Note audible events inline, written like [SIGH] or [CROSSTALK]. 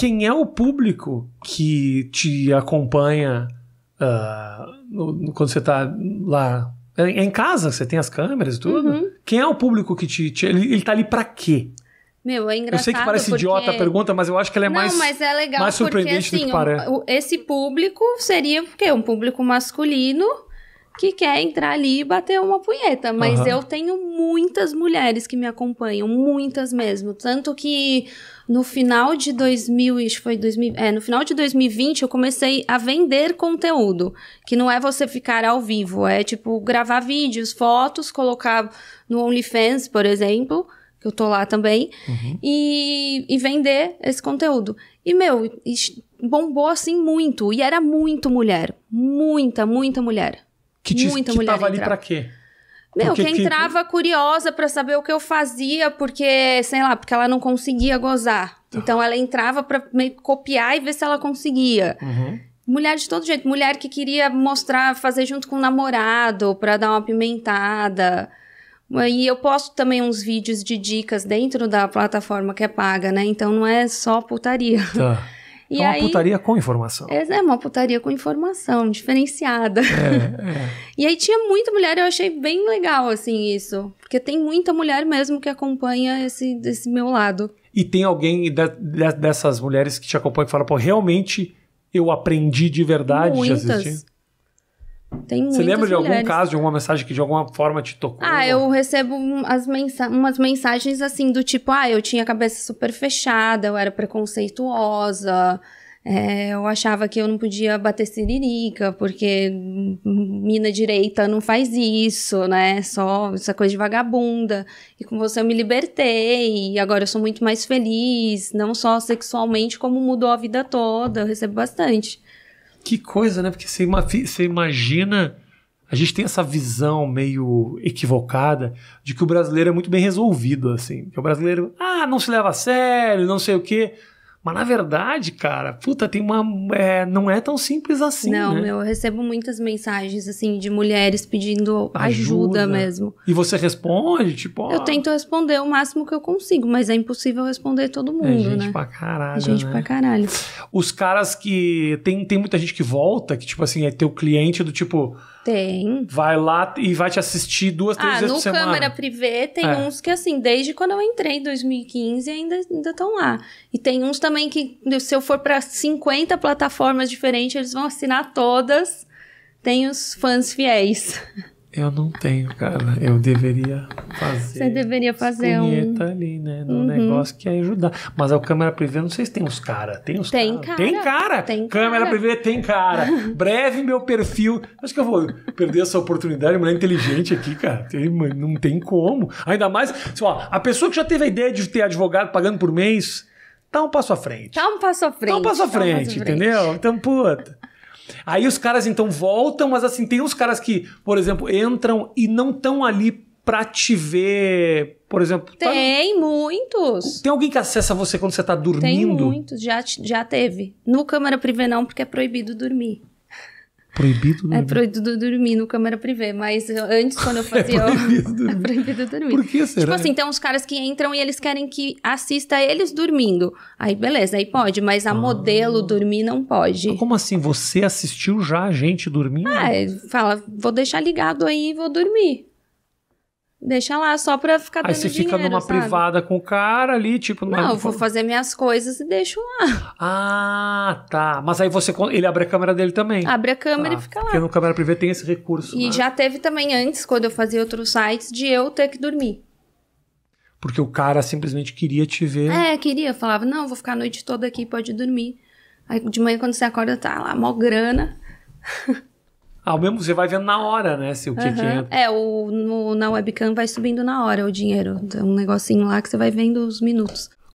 quem é o público que te acompanha uh, no, no, quando você está lá? É, é, em casa, você tem as câmeras e tudo? Uhum. Quem é o público que te. te ele, ele tá ali para quê? Meu, é engraçado. Eu sei que parece porque... idiota a pergunta, mas eu acho que ela é Não, mais. mas é legal mais surpreendente porque, assim, do que parece. esse público seria porque um público masculino que quer entrar ali e bater uma punheta. Mas uhum. eu tenho muitas mulheres que me acompanham, muitas mesmo. Tanto que no final de 2000, foi 2000, é, no final de 2020 eu comecei a vender conteúdo, que não é você ficar ao vivo, é tipo gravar vídeos, fotos, colocar no OnlyFans, por exemplo, que eu tô lá também, uhum. e, e vender esse conteúdo. E meu, bombou assim muito, e era muito mulher, muita, muita mulher que te, Muita que mulher tava entrava. ali para quê? Meu, que entrava que... curiosa para saber o que eu fazia, porque, sei lá, porque ela não conseguia gozar. Tá. Então ela entrava para copiar e ver se ela conseguia. Uhum. Mulher de todo jeito, mulher que queria mostrar, fazer junto com o namorado, para dar uma apimentada. E eu posto também uns vídeos de dicas dentro da plataforma que é paga, né? Então não é só putaria. Tá. [LAUGHS] É e é uma aí, putaria com informação. É, é, uma putaria com informação, diferenciada. É, é. [LAUGHS] E aí tinha muita mulher, eu achei bem legal, assim, isso. Porque tem muita mulher mesmo que acompanha esse, esse meu lado. E tem alguém de, de, dessas mulheres que te acompanha e fala, pô, realmente eu aprendi de verdade. Muitas. Tem Você lembra de mulheres. algum caso, de alguma mensagem que de alguma forma te tocou? Ah, eu recebo as mensa umas mensagens assim do tipo, ah, eu tinha a cabeça super fechada, eu era preconceituosa, é, eu achava que eu não podia bater siririca, porque mina direita não faz isso, né? Só essa é coisa de vagabunda. E com você eu me libertei, e agora eu sou muito mais feliz, não só sexualmente, como mudou a vida toda. Eu recebo bastante. Que coisa, né? Porque você, você imagina. A gente tem essa visão meio equivocada de que o brasileiro é muito bem resolvido, assim. Que o brasileiro, ah, não se leva a sério, não sei o quê. Mas na verdade, cara, puta, tem uma. É, não é tão simples assim. Não, né? eu recebo muitas mensagens, assim, de mulheres pedindo ajuda, ajuda mesmo. E você responde, tipo. Ó... Eu tento responder o máximo que eu consigo, mas é impossível responder todo é mundo, é gente né? pra caralho. É gente né? pra caralho. Os caras que. Tem, tem muita gente que volta, que, tipo assim, é teu cliente do tipo tem. Vai lá e vai te assistir duas, três ah, vezes por semana. Ah, no Câmara Privé tem é. uns que, assim, desde quando eu entrei em 2015 ainda estão lá. E tem uns também que, se eu for para 50 plataformas diferentes, eles vão assinar todas. Tem os fãs fiéis. [LAUGHS] Eu não tenho, cara. Eu deveria fazer. Você deveria fazer um. ali, né? No uhum. negócio que ia ajudar. Mas a câmera privê, não sei se tem uns cara. Tem os tem cara. cara. Tem cara. Tem câmera cara. privê tem cara. Breve meu perfil. Acho que eu vou perder essa oportunidade. Mulher inteligente aqui, cara. não tem como. Ainda mais, sei assim, a pessoa que já teve a ideia de ter advogado pagando por mês, tá um passo à frente. Tá um passo à frente. Tá um passo à frente, tá um passo à frente. entendeu? Então, puta. Aí os caras então voltam, mas assim, tem uns caras que, por exemplo, entram e não estão ali pra te ver, por exemplo. Tá tem tá... muitos. Tem alguém que acessa você quando você tá dormindo? Tem muitos, já, já teve. No câmera privê não, porque é proibido dormir proibido é dormir. É proibido dormir no câmera privê, mas antes, quando eu [LAUGHS] é fazia. [LAUGHS] é, proibido dormir. é proibido dormir. Por que tipo será? Tipo assim, tem uns caras que entram e eles querem que assista eles dormindo. Aí beleza, aí pode, mas a ah. modelo dormir não pode. como assim? Você assistiu já a gente dormindo? Ah, é, fala, vou deixar ligado aí e vou dormir. Deixa lá, só pra ficar Aí você fica dinheiro, numa sabe? privada com o cara ali, tipo... Numa... Não, eu vou fazer minhas coisas e deixo lá. Ah, tá. Mas aí você ele abre a câmera dele também. Abre a câmera tá. e fica lá. Porque no câmera privê tem esse recurso, E né? já teve também antes, quando eu fazia outros sites, de eu ter que dormir. Porque o cara simplesmente queria te ver. É, queria. Falava, não, vou ficar a noite toda aqui, pode dormir. Aí de manhã quando você acorda, tá lá, mó grana. [LAUGHS] Ao mesmo você vai vendo na hora, né? Se o que, que entra. É, o, no, na webcam vai subindo na hora o dinheiro. Tem então, um negocinho lá que você vai vendo os minutos.